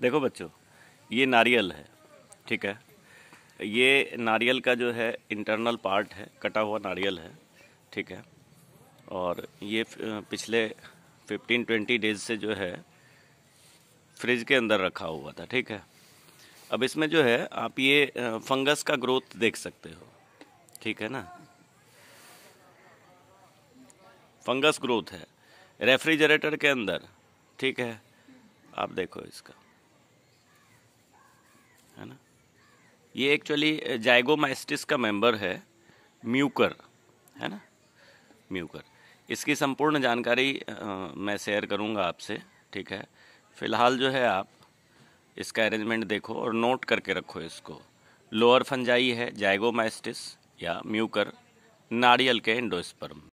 देखो बच्चों ये नारियल है ठीक है ये नारियल का जो है इंटरनल पार्ट है कटा हुआ नारियल है ठीक है और ये पिछले 15-20 डेज से जो है फ्रिज के अंदर रखा हुआ था ठीक है अब इसमें जो है आप ये फंगस का ग्रोथ देख सकते हो ठीक है ना फंगस ग्रोथ है रेफ्रिजरेटर के अंदर ठीक है आप देखो इसका है ना ये एक्चुअली जाइगोमाइस्टिस का मेंबर है म्यूकर है ना म्यूकर इसकी संपूर्ण जानकारी आ, मैं शेयर करूँगा आपसे ठीक है फ़िलहाल जो है आप इसका अरेंजमेंट देखो और नोट करके रखो इसको लोअर फंजाई है जाइगोमाइस्टिस या म्यूकर नारियल के एंडोस्पर्म